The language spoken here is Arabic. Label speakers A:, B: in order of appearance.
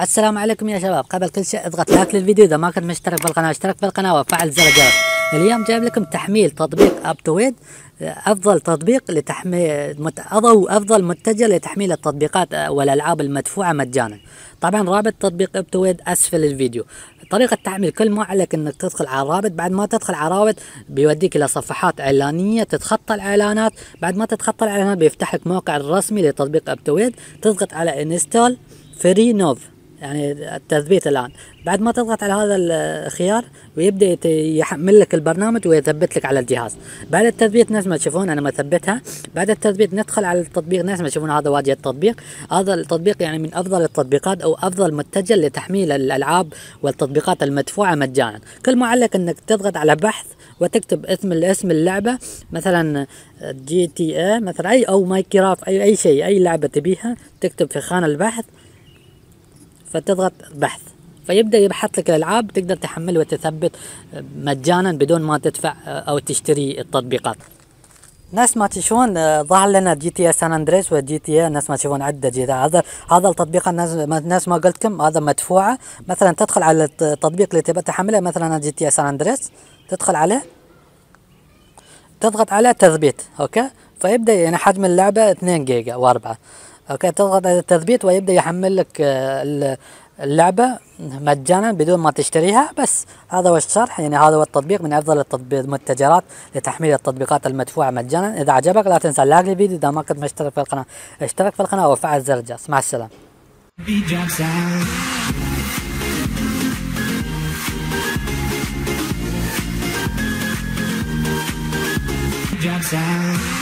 A: السلام عليكم يا شباب قبل كل شيء اضغط لايك للفيديو اذا ما كنت مشترك بالقناه اشترك بالقناه وفعل زر الجرس اليوم جايب لكم تحميل تطبيق اب تويد افضل تطبيق لتحميل مت... افضل متجه لتحميل التطبيقات آه، والالعاب المدفوعه مجانا طبعا رابط تطبيق اب تويد اسفل الفيديو طريقة التحميل كل ما عليك انك تدخل على الرابط بعد ما تدخل على الرابط بيوديك الى صفحات اعلانية تتخطى الاعلانات بعد ما تتخطى الاعلانات بيفتح لك موقع الرسمي لتطبيق اب تويد تضغط على انستال فري نوف يعني التثبيت الآن بعد ما تضغط على هذا الخيار ويبدأ يحمل لك البرنامج ويثبت لك على الجهاز بعد التثبيت نفس ما تشوفون أنا مثبتها بعد التثبيت ندخل على التطبيق نفس ما تشوفون هذا واجهة التطبيق هذا التطبيق يعني من أفضل التطبيقات أو أفضل متجر لتحميل الألعاب والتطبيقات المدفوعة مجانا كل ما عليك أنك تضغط على بحث وتكتب اسم اسم اللعبة مثلا جي تي اي مثلا أي أو مايكرافت أي أي شيء أي لعبة تبيها تكتب في خانة البحث فتضغط بحث فيبدا يبحث لك الالعاب تقدر تحمل وتثبت مجانا بدون ما تدفع او تشتري التطبيقات ناس ما تشوفون آه، ظهر لنا جي تي إيه سان اندريس وجي تي إيه ناس ما تشوفون عده جي إيه. هذا هذا التطبيق الناس ناس ما قلتكم هذا مدفوعه مثلا تدخل على التطبيق اللي تبي تحمله مثلا جي تي سان اندريس تدخل عليه تضغط على تثبيت اوكي فيبدا يعني حجم اللعبه 2 جيجا و4 اوكي تضغط على التثبيت ويبدا يحمل لك آه، اللعبه مجانا بدون ما تشتريها بس هذا هو الشرح يعني هذا هو التطبيق من افضل التطبيق المتجرات لتحميل التطبيقات المدفوعه مجانا اذا عجبك لا تنسى لايك للفيديو اذا ما كنت مشترك في القناه اشترك في القناه وفعل زر الجرس مع السلامه Jump out.